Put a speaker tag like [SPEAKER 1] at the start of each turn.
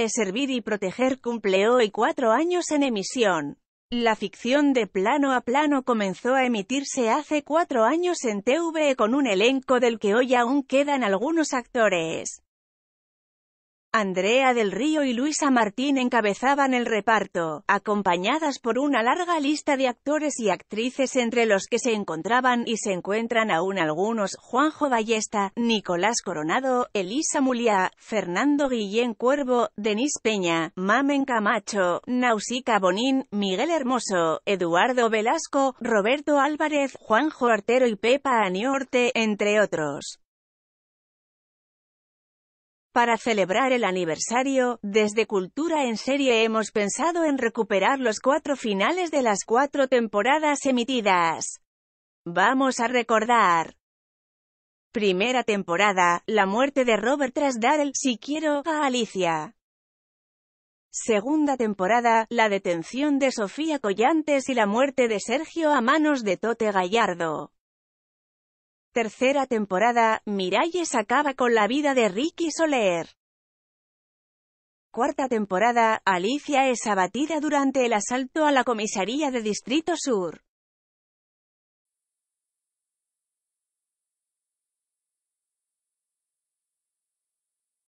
[SPEAKER 1] E servir y Proteger cumple hoy cuatro años en emisión. La ficción de plano a plano comenzó a emitirse hace cuatro años en TV con un elenco del que hoy aún quedan algunos actores. Andrea del Río y Luisa Martín encabezaban el reparto, acompañadas por una larga lista de actores y actrices entre los que se encontraban y se encuentran aún algunos, Juanjo Ballesta, Nicolás Coronado, Elisa Muliá, Fernando Guillén Cuervo, Denis Peña, Mamen Camacho, Nausica Bonín, Miguel Hermoso, Eduardo Velasco, Roberto Álvarez, Juanjo Artero y Pepa Aniorte, entre otros. Para celebrar el aniversario, desde Cultura en Serie hemos pensado en recuperar los cuatro finales de las cuatro temporadas emitidas. Vamos a recordar. Primera temporada, la muerte de Robert tras dar el si quiero a Alicia. Segunda temporada, la detención de Sofía Collantes y la muerte de Sergio a manos de Tote Gallardo tercera temporada, Miralles acaba con la vida de Ricky Soler. Cuarta temporada, Alicia es abatida durante el asalto a la comisaría de Distrito Sur.